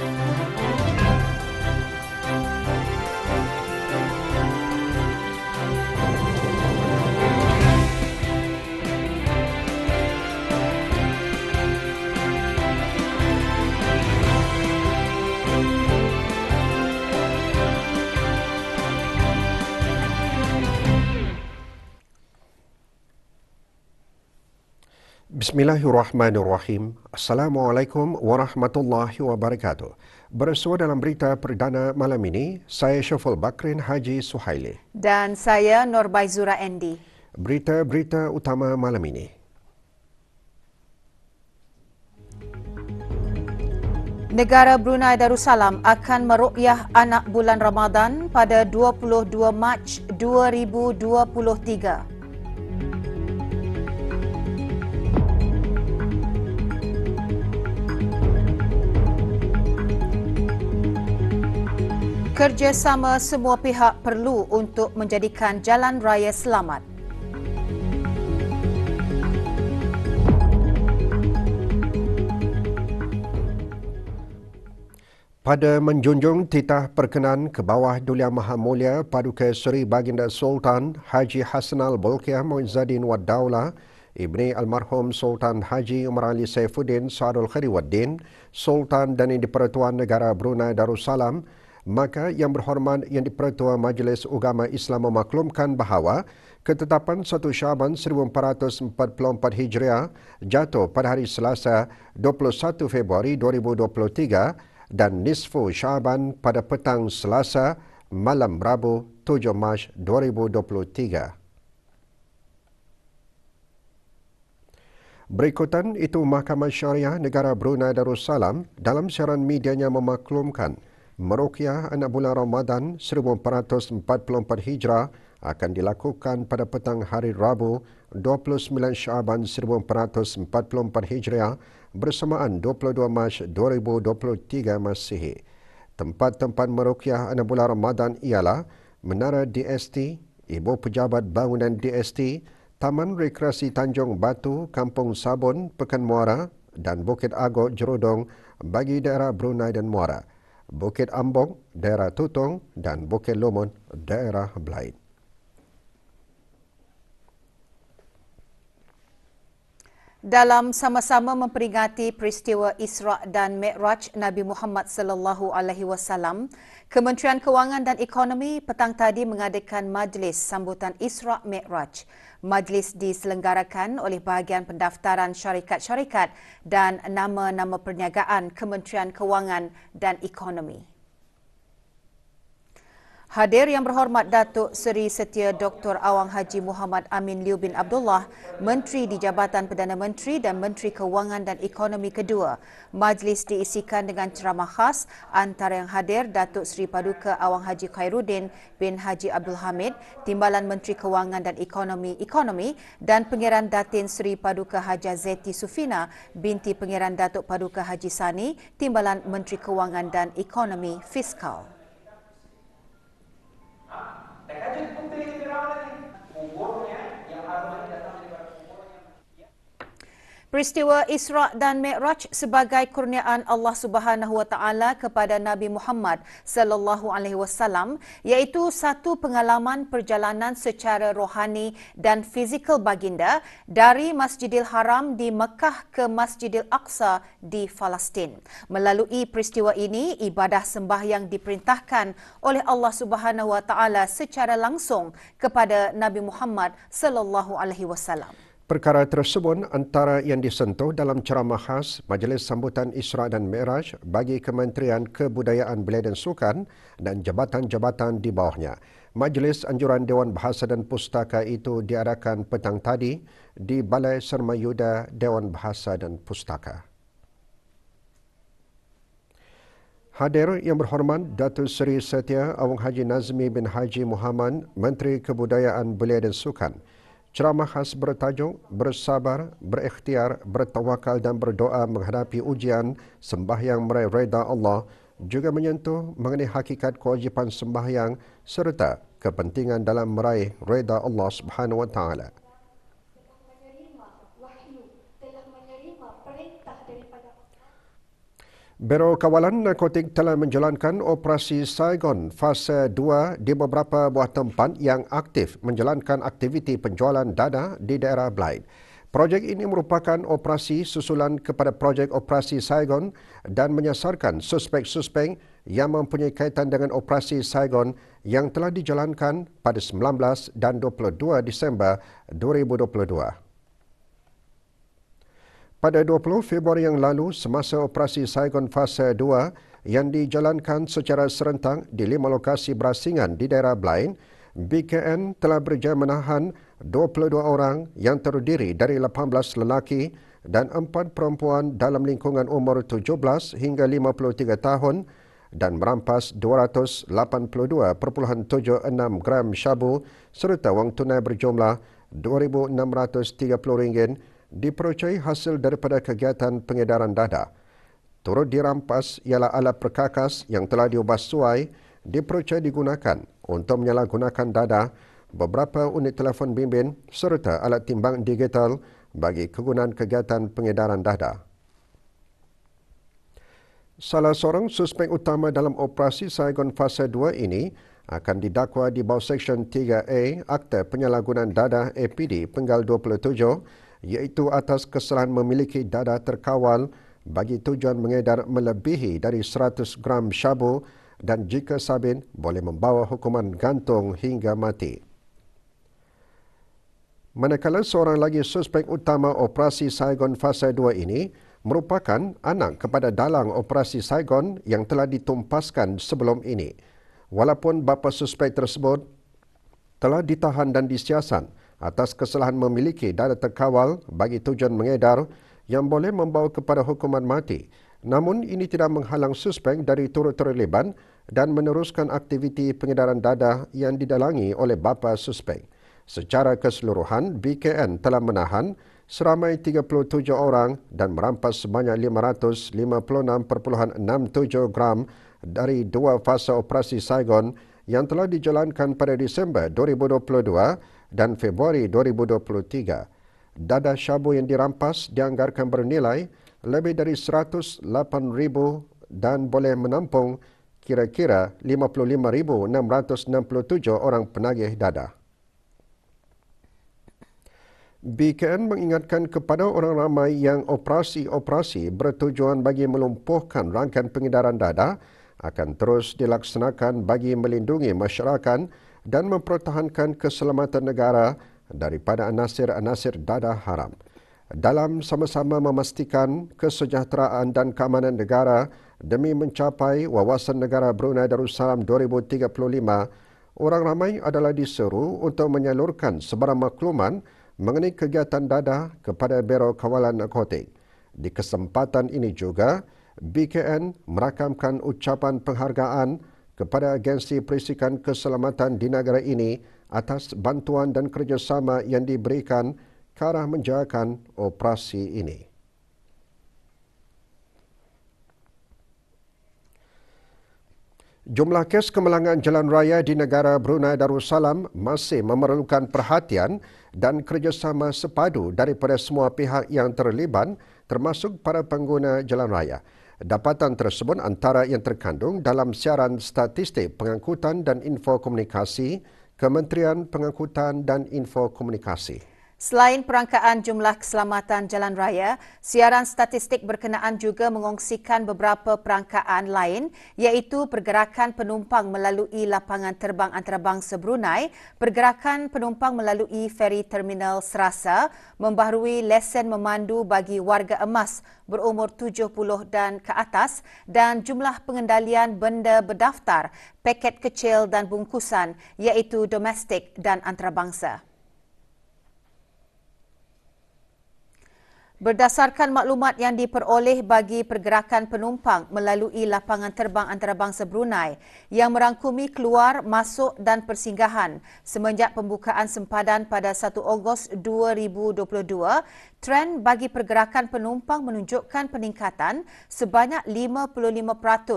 Thank you. Bismillahirrahmanirrahim. Assalamualaikum warahmatullahi wabarakatuh. Bersua dalam berita perdana malam ini, saya Syoful Bakrin Haji Suhaili. Dan saya Norbaizura Endi. Berita-berita utama malam ini. Negara Brunei Darussalam akan meruqyah anak bulan Ramadan pada 22 Mac 2023. Kerjasama semua pihak perlu untuk menjadikan jalan raya selamat. Pada menjunjung titah perkenan ke bawah Dulia Maha Mulia Paduka Seri Baginda Sultan Haji Hasanal Bolkiah Muizzaddin Wad Daulah Ibni Almarhum Sultan Haji Umar Ali Saifuddin Sarul Khariwaddin, Sultan dan Indi Pertuan Negara Brunei Darussalam, Maka yang berhormat yang dipertua Majlis Agama Islam memaklumkan bahawa ketetapan 1 Syaban 1444 Hijriah jatuh pada hari Selasa 21 Februari 2023 dan nisfu Syaban pada petang Selasa malam Rabu 7 Mac 2023. Berikutan itu Mahkamah Syariah Negara Brunei Darussalam dalam siaran medianya memaklumkan Merukyah anak bulan Ramadan 1444 Hijrah akan dilakukan pada petang hari Rabu 29 Syaban 1444 hijrah bersamaan 22 Mac 2023 Masihi. Tempat-tempat merukyah anak bulan Ramadan ialah Menara DST, Ibu Pejabat Bangunan DST, Taman Rekreasi Tanjung Batu, Kampung Sabun, Pekan Muara dan Bukit Agok Jerudong bagi daerah Brunei dan Muara. Bukit Ambong, daerah Tutong dan Bukit Lomon, daerah Blain. Dalam sama-sama memperingati peristiwa Isra' dan Mi'raj Nabi Muhammad sallallahu alaihi wasallam, Kementerian Kewangan dan Ekonomi petang tadi mengadakan majlis sambutan Isra' Mi'raj. Majlis diselenggarakan oleh bahagian pendaftaran syarikat-syarikat dan nama-nama perniagaan Kementerian Kewangan dan Ekonomi. Hadir yang berhormat Datuk Seri Setia Dr. Awang Haji Muhammad Amin Liu bin Abdullah, Menteri di Jabatan Perdana Menteri dan Menteri Kewangan dan Ekonomi Kedua. Majlis diisikan dengan ceramah khas antara yang hadir Datuk Seri Paduka Awang Haji Khairuddin bin Haji Abdul Hamid, Timbalan Menteri Kewangan dan Ekonomi Ekonomi dan Pengiran Datin Seri Paduka Haji Zeti Sufina binti Pengiran Datuk Paduka Haji Sani, Timbalan Menteri Kewangan dan Ekonomi Fiskal. Peristiwa Isra dan Mi'raj sebagai kurniaan Allah Subhanahu Wa Taala kepada Nabi Muhammad sallallahu alaihi wasallam iaitu satu pengalaman perjalanan secara rohani dan fizikal baginda dari Masjidil Haram di Mekah ke Masjidil Aqsa di Palestin. Melalui peristiwa ini ibadah sembah yang diperintahkan oleh Allah Subhanahu Wa Taala secara langsung kepada Nabi Muhammad sallallahu alaihi wasallam. Perkara tersebut antara yang disentuh dalam ceramah khas Majlis Sambutan Isra dan Mi'raj bagi Kementerian Kebudayaan Belia dan Sukan dan jabatan-jabatan di bawahnya. Majlis Anjuran Dewan Bahasa dan Pustaka itu diadakan petang tadi di Balai Sermayuda Dewan Bahasa dan Pustaka. Hadir yang berhormat Datuk Seri Setia Awang Haji Nazmi bin Haji Muhammad, Menteri Kebudayaan Belia dan Sukan. Ceramah khas bertajuk Bersabar, Berikhtiar, Bertawakal dan Berdoa Menghadapi Ujian Sembahyang Meraih Reda Allah juga menyentuh mengenai hakikat kewajipan sembahyang serta kepentingan dalam meraih reda Allah Subhanahu wa taala. Biro Kawalan Narkotik telah menjalankan operasi Saigon fasa 2 di beberapa buah tempat yang aktif menjalankan aktiviti penjualan dana di daerah Blight. Projek ini merupakan operasi susulan kepada projek operasi Saigon dan menyasarkan suspek-suspek yang mempunyai kaitan dengan operasi Saigon yang telah dijalankan pada 19 dan 22 Disember 2022. Pada 20 Februari yang lalu, semasa operasi Saigon Fase 2 yang dijalankan secara serentak di lima lokasi berasingan di daerah Blaine, BKN telah berjaya menahan 22 orang yang terdiri dari 18 lelaki dan 4 perempuan dalam lingkungan umur 17 hingga 53 tahun dan merampas 282.76 gram syabu serta wang tunai berjumlah RM2,630 dipercayai hasil daripada kegiatan pengedaran dada, Turut dirampas ialah alat perkakas yang telah diubah suai dipercayai digunakan untuk menyalahgunakan dada, beberapa unit telefon bimbing serta alat timbang digital bagi kegunaan kegiatan pengedaran dada. Salah seorang suspek utama dalam operasi Saigon Fase 2 ini akan didakwa di bawah Seksyen 3A Akta Penyalahgunaan Dada APD Penggal iaitu atas kesalahan memiliki dada terkawal bagi tujuan mengedar melebihi dari 100 gram syabu dan jika sabin boleh membawa hukuman gantung hingga mati. Manakala seorang lagi suspek utama operasi Saigon Fase 2 ini merupakan anak kepada dalang operasi Saigon yang telah ditumpaskan sebelum ini. Walaupun bapa suspek tersebut telah ditahan dan disiasat, atas kesalahan memiliki data terkawal bagi tujuan mengedar yang boleh membawa kepada hukuman mati. Namun ini tidak menghalang suspek dari turut terlibat dan meneruskan aktiviti pengedaran dada yang didalangi oleh bapa suspek. Secara keseluruhan, BKN telah menahan seramai 37 orang dan merampas sebanyak 556.67 gram dari dua fasa operasi Saigon yang telah dijalankan pada Disember 2022 dan Februari 2023. Dada syabu yang dirampas dianggarkan bernilai lebih dari 108,000 dan boleh menampung kira-kira 55,667 orang penagih dada. BKN mengingatkan kepada orang ramai yang operasi-operasi bertujuan bagi melumpuhkan rangkaian pengedaran dada akan terus dilaksanakan bagi melindungi masyarakat dan mempertahankan keselamatan negara daripada anasir-anasir dadah haram. Dalam sama-sama memastikan kesejahteraan dan keamanan negara demi mencapai wawasan negara Brunei Darussalam 2035, orang ramai adalah diseru untuk menyalurkan sebarang makluman mengenai kegiatan dadah kepada Biro Kawalan Narkotik. Di kesempatan ini juga, BKN merakamkan ucapan penghargaan kepada agensi perisikan keselamatan di negara ini atas bantuan dan kerjasama yang diberikan ke arah menjalankan operasi ini. Jumlah kes kemalangan jalan raya di negara Brunei Darussalam masih memerlukan perhatian dan kerjasama sepadu daripada semua pihak yang terlibat termasuk para pengguna jalan raya. Dapatan tersebut antara yang terkandung dalam siaran statistik pengangkutan dan info komunikasi Kementerian Pengangkutan dan Info Komunikasi. Selain perangkaan jumlah keselamatan jalan raya, siaran statistik berkenaan juga mengongsikan beberapa perangkaan lain iaitu pergerakan penumpang melalui lapangan terbang antarabangsa Brunei, pergerakan penumpang melalui feri terminal Serasa, membaharui lesen memandu bagi warga emas berumur 70 dan ke atas dan jumlah pengendalian benda berdaftar, paket kecil dan bungkusan iaitu domestik dan antarabangsa. Berdasarkan maklumat yang diperoleh bagi pergerakan penumpang melalui lapangan terbang antarabangsa Brunei yang merangkumi keluar, masuk dan persinggahan semenjak pembukaan sempadan pada 1 Ogos 2022, trend bagi pergerakan penumpang menunjukkan peningkatan sebanyak 55%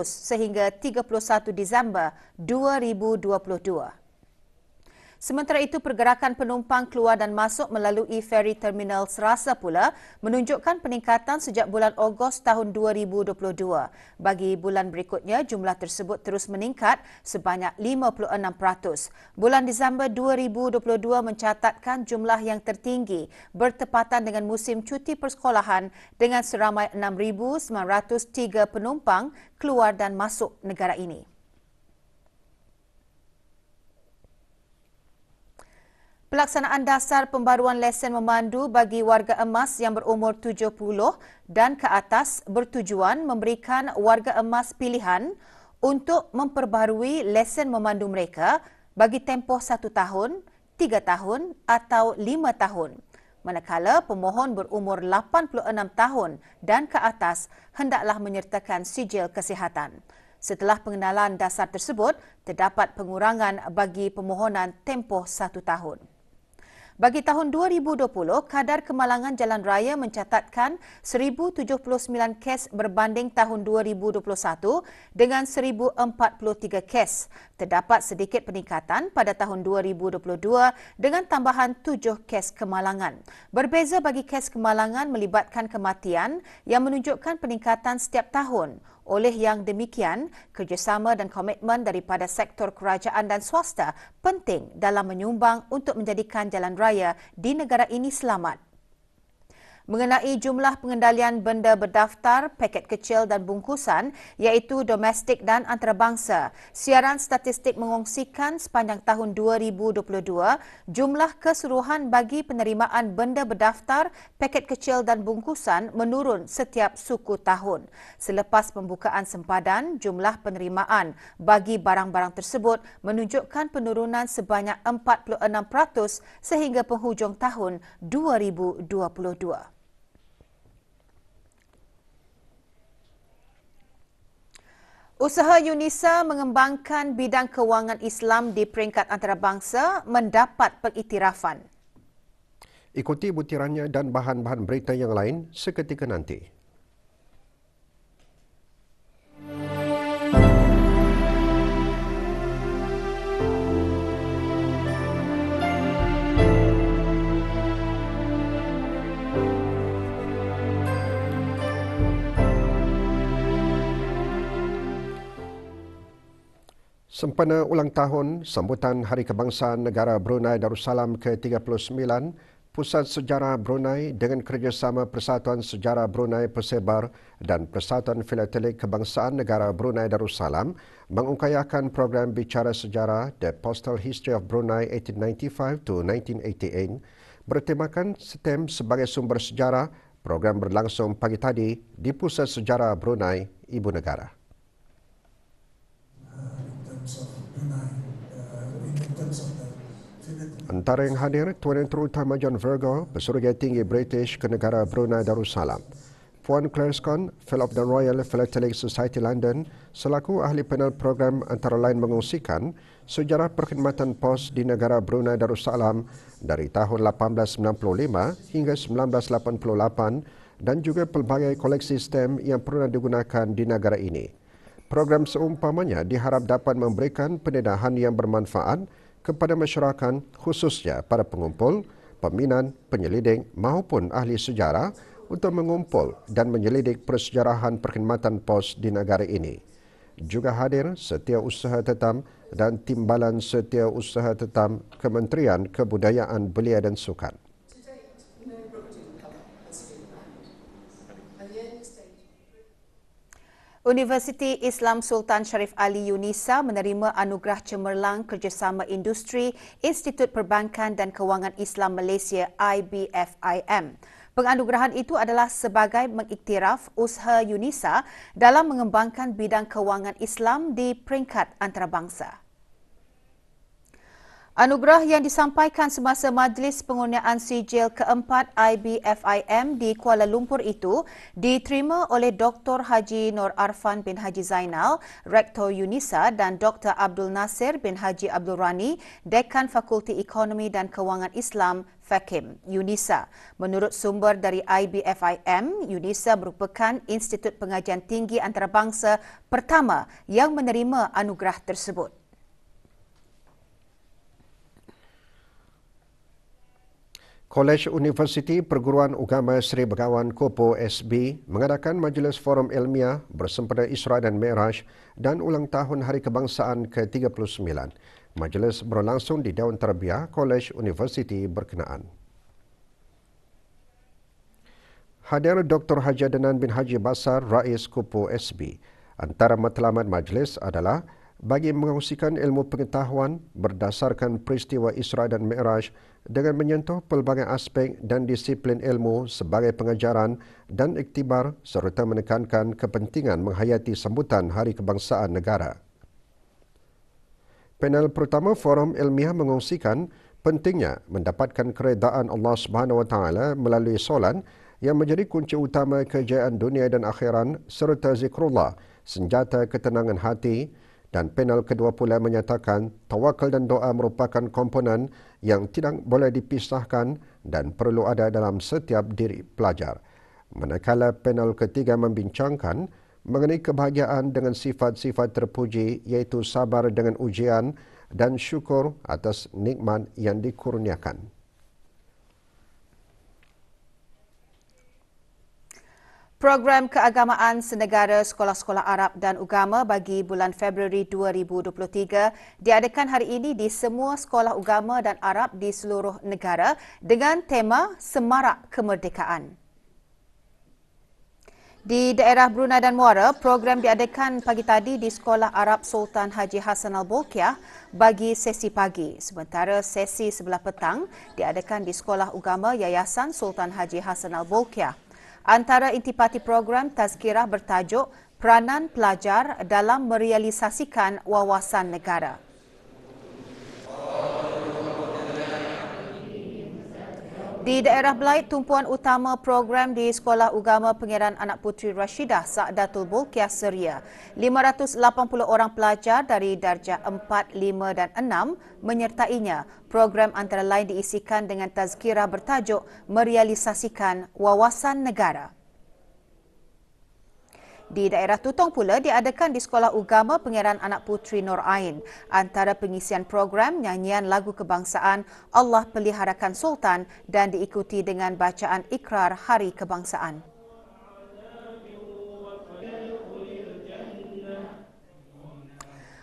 sehingga 31 Disember 2022. Sementara itu, pergerakan penumpang keluar dan masuk melalui ferry terminal serasa pula menunjukkan peningkatan sejak bulan Ogos tahun 2022. Bagi bulan berikutnya, jumlah tersebut terus meningkat sebanyak 56%. Bulan Disember 2022 mencatatkan jumlah yang tertinggi bertepatan dengan musim cuti persekolahan dengan seramai 6,903 penumpang keluar dan masuk negara ini. Pelaksanaan dasar pembaruan lesen memandu bagi warga emas yang berumur 70 dan ke atas bertujuan memberikan warga emas pilihan untuk memperbaharui lesen memandu mereka bagi tempoh satu tahun, tiga tahun atau lima tahun. Manakala pemohon berumur 86 tahun dan ke atas hendaklah menyertakan sijil kesihatan. Setelah pengenalan dasar tersebut, terdapat pengurangan bagi pemohonan tempoh satu tahun. Bagi tahun 2020, kadar kemalangan jalan raya mencatatkan 1,079 kes berbanding tahun 2021 dengan 1,043 kes. Terdapat sedikit peningkatan pada tahun 2022 dengan tambahan 7 kes kemalangan. Berbeza bagi kes kemalangan melibatkan kematian yang menunjukkan peningkatan setiap tahun. Oleh yang demikian, kerjasama dan komitmen daripada sektor kerajaan dan swasta penting dalam menyumbang untuk menjadikan jalan raya di negara ini selamat mengenai jumlah pengendalian benda berdaftar, paket kecil dan bungkusan iaitu domestik dan antarabangsa. Siaran statistik mengongsikan sepanjang tahun 2022, jumlah keseluruhan bagi penerimaan benda berdaftar, paket kecil dan bungkusan menurun setiap suku tahun. Selepas pembukaan sempadan, jumlah penerimaan bagi barang-barang tersebut menunjukkan penurunan sebanyak 46% sehingga penghujung tahun 2022. Usaha UNISA mengembangkan bidang kewangan Islam di peringkat antarabangsa mendapat pengiktirafan. Ikuti butirannya dan bahan-bahan berita yang lain seketika nanti. Sempena ulang tahun sambutan Hari Kebangsaan Negara Brunei Darussalam ke-39, Pusat Sejarah Brunei dengan kerjasama Persatuan Sejarah Brunei Persebar dan Persatuan Filatelik Kebangsaan Negara Brunei Darussalam mengungkayakan program Bicara Sejarah The Postal History of Brunei 1895 to 1988 bertemakan STEM sebagai sumber sejarah Program berlangsung pagi tadi di Pusat Sejarah Brunei Ibu Negara. antara yang hadir Tuan Yang Terutama John Virgo, Pesuruhnya Tinggi British ke negara Brunei Darussalam. Puan Claire Scott, Fellow of the Royal Philatelic Society London, selaku ahli panel program antara lain mengungsikan sejarah perkhidmatan pos di negara Brunei Darussalam dari tahun 1895 hingga 1988 dan juga pelbagai koleksi stem yang pernah digunakan di negara ini. Program seumpamanya diharap dapat memberikan pendedahan yang bermanfaat kepada masyarakat khususnya para pengumpul, peminan, penyelidik maupun ahli sejarah untuk mengumpul dan menyelidik persejarahan perkhidmatan pos di negara ini. Juga hadir setia usaha tetam dan timbalan setia usaha tetam Kementerian Kebudayaan Belia dan Sukan. Universiti Islam Sultan Sharif Ali Yunisa menerima anugerah cemerlang kerjasama industri Institut Perbankan dan Kewangan Islam Malaysia IBFIM. Penganugerahan itu adalah sebagai mengiktiraf usaha Yunisa dalam mengembangkan bidang kewangan Islam di peringkat antarabangsa. Anugerah yang disampaikan semasa Majlis Pengurniaan Sijil keempat IBFIM di Kuala Lumpur itu diterima oleh Dr. Haji Nur Arfan bin Haji Zainal, Rektor UNISA dan Dr. Abdul Nasir bin Haji Abdul Rani, Dekan Fakulti Ekonomi dan Kewangan Islam Fakim UNISA. Menurut sumber dari IBFIM, UNISA merupakan institut pengajian tinggi antarabangsa pertama yang menerima anugerah tersebut. College University Perguruan Agama Sri Begawan Kopo SB mengadakan majlis forum ilmiah bersempena Isra dan Miraj dan ulang tahun Hari Kebangsaan ke-39. Majlis berlangsung di Daun Terbiah College University berkenaan. Hadir Dr. Haji Adnan bin Haji Basar, Rais Kupu SB. Antara matlamat majlis adalah bagi mengongsikan ilmu pengetahuan berdasarkan peristiwa Isra dan Mi'raj dengan menyentuh pelbagai aspek dan disiplin ilmu sebagai pengajaran dan iktibar serta menekankan kepentingan menghayati sambutan Hari Kebangsaan Negara. Panel pertama Forum Ilmiah mengongsikan pentingnya mendapatkan keredaan Allah Subhanahu Wa Taala melalui solan yang menjadi kunci utama kejayaan dunia dan akhiran serta zikrullah, senjata ketenangan hati, dan panel kedua 20 menyatakan tawakal dan doa merupakan komponen yang tidak boleh dipisahkan dan perlu ada dalam setiap diri pelajar. Manakala panel ketiga membincangkan mengenai kebahagiaan dengan sifat-sifat terpuji iaitu sabar dengan ujian dan syukur atas nikmat yang dikurniakan. Program Keagamaan Senegara Sekolah-Sekolah Arab dan Ugama bagi bulan Februari 2023 diadakan hari ini di semua sekolah ugama dan Arab di seluruh negara dengan tema Semarak Kemerdekaan. Di daerah Brunei dan Muara, program diadakan pagi tadi di Sekolah Arab Sultan Haji Hassan Al-Bolkiah bagi sesi pagi. Sementara sesi sebelah petang diadakan di Sekolah Ugama Yayasan Sultan Haji Hassan Al-Bolkiah antara intipati program tazkirah bertajuk Peranan Pelajar dalam merealisasikan wawasan negara. Di daerah Belait, tumpuan utama program di Sekolah Agama Pengiran Anak Putri Rashidah Saadatul Bulkiah Seria, 580 orang pelajar dari darjah 4, 5 dan 6 menyertainya. Program antara lain diisikan dengan tazkirah bertajuk Merealisasikan Wawasan Negara. Di daerah Tutong pula diadakan di Sekolah Ugama Pengiran Anak Putri Nur Ain. Antara pengisian program nyanyian lagu kebangsaan Allah Peliharakan Sultan dan diikuti dengan bacaan ikrar Hari Kebangsaan.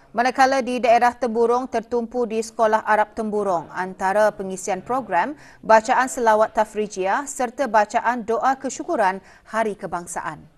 Manakala di daerah Temburong tertumpu di Sekolah Arab Temburong antara pengisian program bacaan selawat tafrijiah serta bacaan doa kesyukuran Hari Kebangsaan.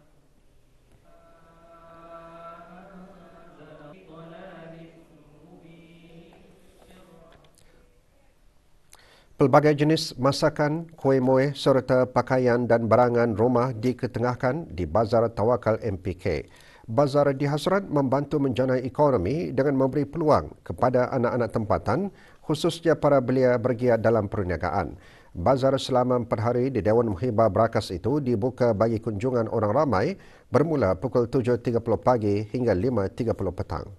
Pelbagai jenis masakan, kuih moeh serta pakaian dan barangan rumah diketengahkan di Bazar Tawakal MPK. Bazar dihasrat membantu menjana ekonomi dengan memberi peluang kepada anak-anak tempatan khususnya para belia bergiat dalam perniagaan. Bazar selama empat hari di Dewan Muhibah Berakas itu dibuka bagi kunjungan orang ramai bermula pukul 7.30 pagi hingga 5.30 petang.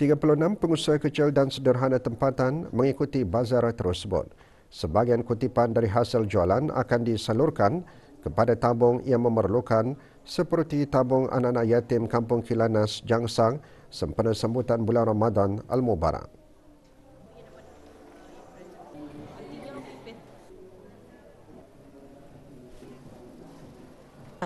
36 pengusaha kecil dan sederhana tempatan mengikuti bazar tersebut. Sebahagian kutipan dari hasil jualan akan disalurkan kepada tabung yang memerlukan seperti tabung anak-anak yatim Kampung Kilanas Jangsang sempena sambutan bulan Ramadan Al-Mubarak.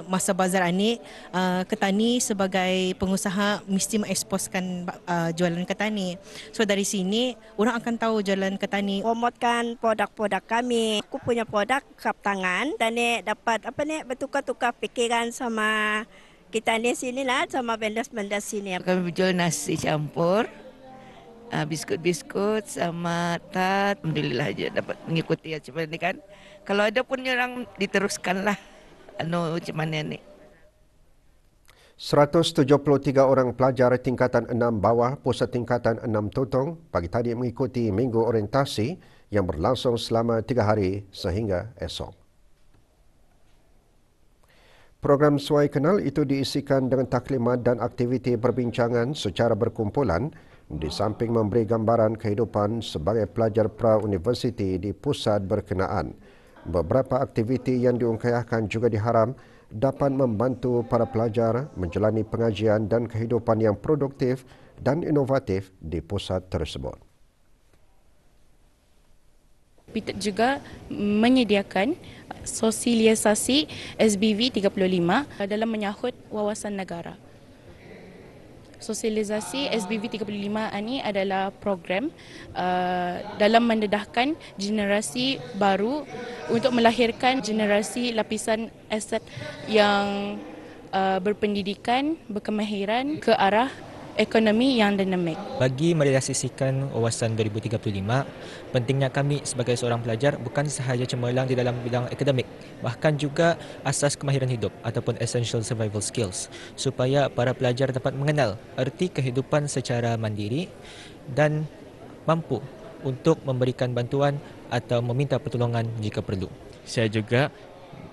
masa bazar anik uh, ketani sebagai pengusaha mesti mengeksposkan uh, jualan ketani so dari sini orang akan tahu jualan ketani promotkan produk-produk kami aku punya produk kap tangan dan ni dapat apa ni bertukar-tukar fikiran sama kita ni sini lah sama vendor benda sini kami jual nasi campur Uh, biskut-biskut sama tat. Alhamdulillah aja dapat mengikuti ya cuma ini kan. Kalau ada pun nyerang diteruskan lah anu macam mana ni? 173 orang pelajar tingkatan 6 bawah pusat tingkatan 6 Totong pagi tadi mengikuti minggu orientasi yang berlangsung selama 3 hari sehingga esok. Program Suai Kenal itu diisikan dengan taklimat dan aktiviti perbincangan secara berkumpulan di samping memberi gambaran kehidupan sebagai pelajar pra-universiti di pusat berkenaan. Beberapa aktiviti yang diungkayahkan juga diharam dapat membantu para pelajar menjalani pengajian dan kehidupan yang produktif dan inovatif di pusat tersebut. Kita juga menyediakan sosialisasi SBV 35 dalam menyahut wawasan negara sosialisasi SBV 35 ni adalah program uh, dalam mendedahkan generasi baru untuk melahirkan generasi lapisan aset yang uh, berpendidikan, berkemahiran ke arah ekonomi yang dinamik. Bagi merealisasikan wawasan 2035, pentingnya kami sebagai seorang pelajar bukan sahaja cemerlang di dalam bidang akademik, bahkan juga asas kemahiran hidup ataupun essential survival skills supaya para pelajar dapat mengenal erti kehidupan secara mandiri dan mampu untuk memberikan bantuan atau meminta pertolongan jika perlu. Saya juga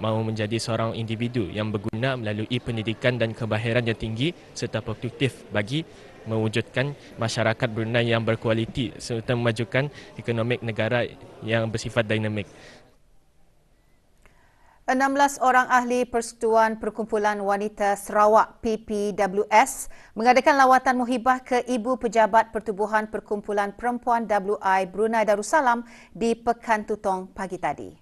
mahu menjadi seorang individu yang berguna melalui pendidikan dan kebahiran yang tinggi serta produktif bagi mewujudkan masyarakat Brunei yang berkualiti serta memajukan ekonomi negara yang bersifat dinamik. 16 orang ahli persetuan Perkumpulan Wanita Sarawak PPWS mengadakan lawatan muhibah ke Ibu Pejabat Pertubuhan Perkumpulan Perempuan WI Brunei Darussalam di Pekan Tutong pagi tadi.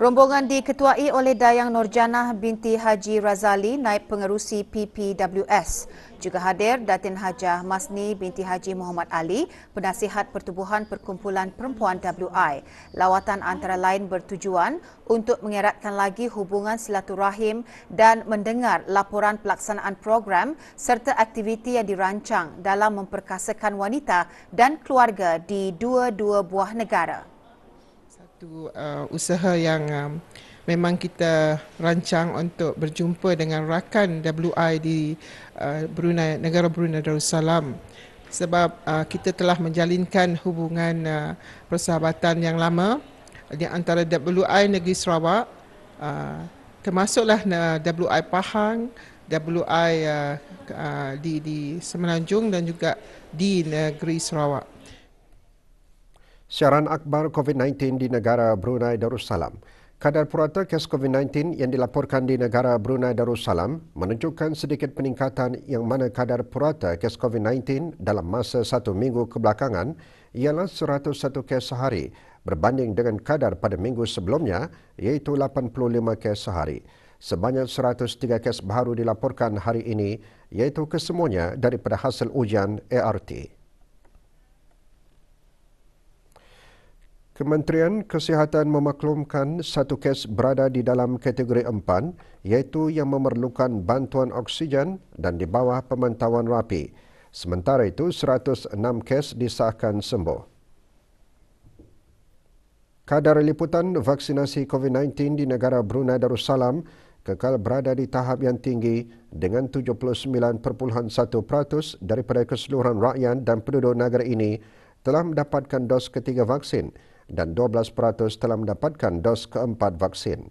Rombongan diketuai oleh Dayang Norjanah binti Haji Razali, naib pengerusi PPWS. Juga hadir Datin Hajah Masni binti Haji Muhammad Ali, penasihat pertubuhan perkumpulan perempuan WI. Lawatan antara lain bertujuan untuk mengeratkan lagi hubungan silaturahim dan mendengar laporan pelaksanaan program serta aktiviti yang dirancang dalam memperkasakan wanita dan keluarga di dua-dua buah negara satu uh, usaha yang um, memang kita rancang untuk berjumpa dengan rakan WI di uh, Brunei negara Brunei Darussalam sebab uh, kita telah menjalinkan hubungan uh, persahabatan yang lama di antara WI negeri Sarawak uh, termasuklah uh, WI Pahang WI uh, uh, di di Semenanjung dan juga di negeri Sarawak siaran akbar COVID-19 di negara Brunei Darussalam. Kadar purata kes COVID-19 yang dilaporkan di negara Brunei Darussalam menunjukkan sedikit peningkatan yang mana kadar purata kes COVID-19 dalam masa satu minggu kebelakangan ialah 101 kes sehari berbanding dengan kadar pada minggu sebelumnya iaitu 85 kes sehari. Sebanyak 103 kes baru dilaporkan hari ini iaitu kesemuanya daripada hasil ujian ART. Kementerian Kesihatan memaklumkan satu kes berada di dalam kategori empan iaitu yang memerlukan bantuan oksigen dan di bawah pemantauan rapi. Sementara itu, 106 kes disahkan sembuh. Kadar liputan vaksinasi COVID-19 di negara Brunei Darussalam kekal berada di tahap yang tinggi dengan 79.1% daripada keseluruhan rakyat dan penduduk negara ini telah mendapatkan dos ketiga vaksin. Vaksin dan 12% telah mendapatkan dos keempat vaksin.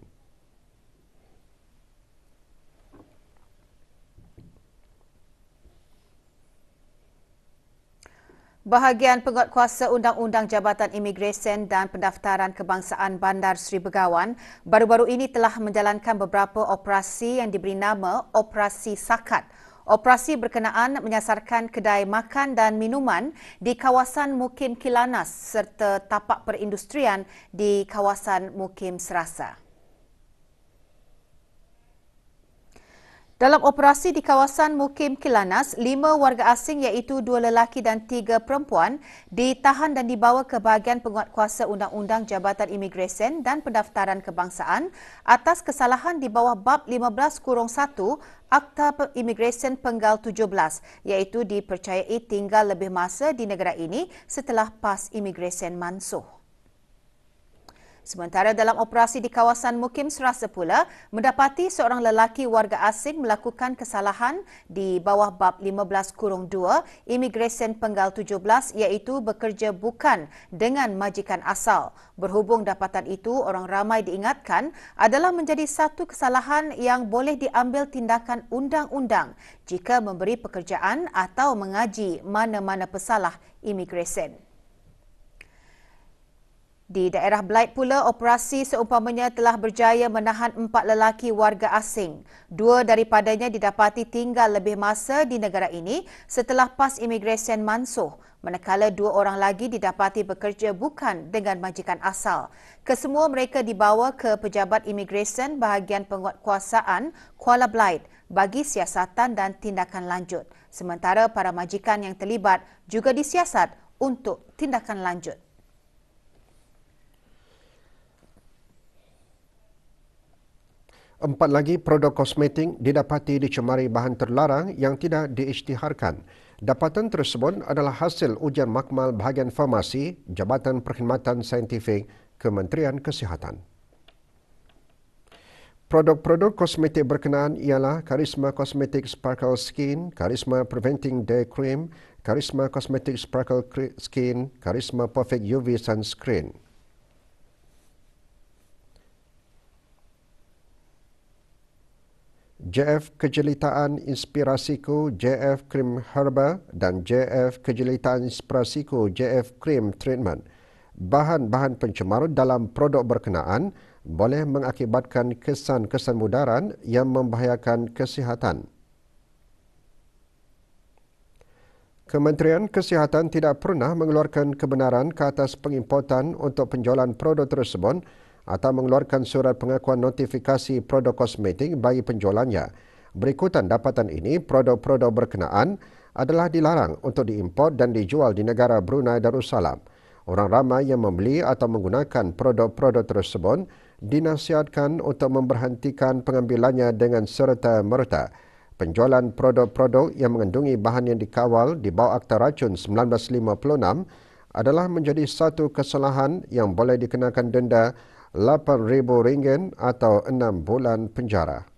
Bahagian penguatkuasa Undang-Undang Jabatan Imigresen dan Pendaftaran Kebangsaan Bandar Seri Begawan baru-baru ini telah menjalankan beberapa operasi yang diberi nama Operasi Sakat – Operasi berkenaan menyasarkan kedai makan dan minuman di kawasan Mukim Kilanas serta tapak perindustrian di kawasan Mukim Serasa. Dalam operasi di kawasan Mukim Kilanas, lima warga asing iaitu dua lelaki dan tiga perempuan ditahan dan dibawa ke bahagian penguatkuasa Undang-Undang Jabatan Imigresen dan Pendaftaran Kebangsaan atas kesalahan di bawah Bab 15-1 Akta Imigresen Penggal 17 iaitu dipercayai tinggal lebih masa di negara ini setelah PAS Imigresen Mansuh. Sementara dalam operasi di kawasan Mukim Serasa pula, mendapati seorang lelaki warga asing melakukan kesalahan di bawah bab 15-2 Immigration Penggal 17 iaitu bekerja bukan dengan majikan asal. Berhubung dapatan itu, orang ramai diingatkan adalah menjadi satu kesalahan yang boleh diambil tindakan undang-undang jika memberi pekerjaan atau mengaji mana-mana pesalah Immigration. Di daerah Blight pula, operasi seumpamanya telah berjaya menahan empat lelaki warga asing. Dua daripadanya didapati tinggal lebih masa di negara ini setelah pas imigresen mansuh, manakala dua orang lagi didapati bekerja bukan dengan majikan asal. Kesemua mereka dibawa ke Pejabat Imigresen bahagian penguatkuasaan Kuala Blight bagi siasatan dan tindakan lanjut. Sementara para majikan yang terlibat juga disiasat untuk tindakan lanjut. Empat lagi produk kosmetik didapati dicemari bahan terlarang yang tidak diisytiharkan. Dapatan tersebut adalah hasil ujian makmal bahagian farmasi Jabatan Perkhidmatan Saintifik Kementerian Kesihatan. Produk-produk kosmetik berkenaan ialah Karisma Cosmetic Sparkle Skin, Karisma Preventing Day Cream, Karisma Cosmetic Sparkle Skin, Karisma Perfect UV Sunscreen. JF Kejelitaan Inspirasiku JF Cream Herba dan JF Kejelitaan Inspirasiku JF Cream Treatment. Bahan-bahan pencemar dalam produk berkenaan boleh mengakibatkan kesan-kesan mudaran yang membahayakan kesihatan. Kementerian Kesihatan tidak pernah mengeluarkan kebenaran ke atas pengimportan untuk penjualan produk tersebut atau mengeluarkan surat pengakuan notifikasi produk kosmetik bagi penjualannya. Berikutan dapatan ini, produk-produk berkenaan adalah dilarang untuk diimport dan dijual di negara Brunei Darussalam. Orang ramai yang membeli atau menggunakan produk-produk tersebut dinasihatkan untuk memberhentikan pengambilannya dengan serta merta. Penjualan produk-produk yang mengandungi bahan yang dikawal di bawah Akta Racun 1956 adalah menjadi satu kesalahan yang boleh dikenakan denda 8 ribu ringgit atau 6 bulan penjara.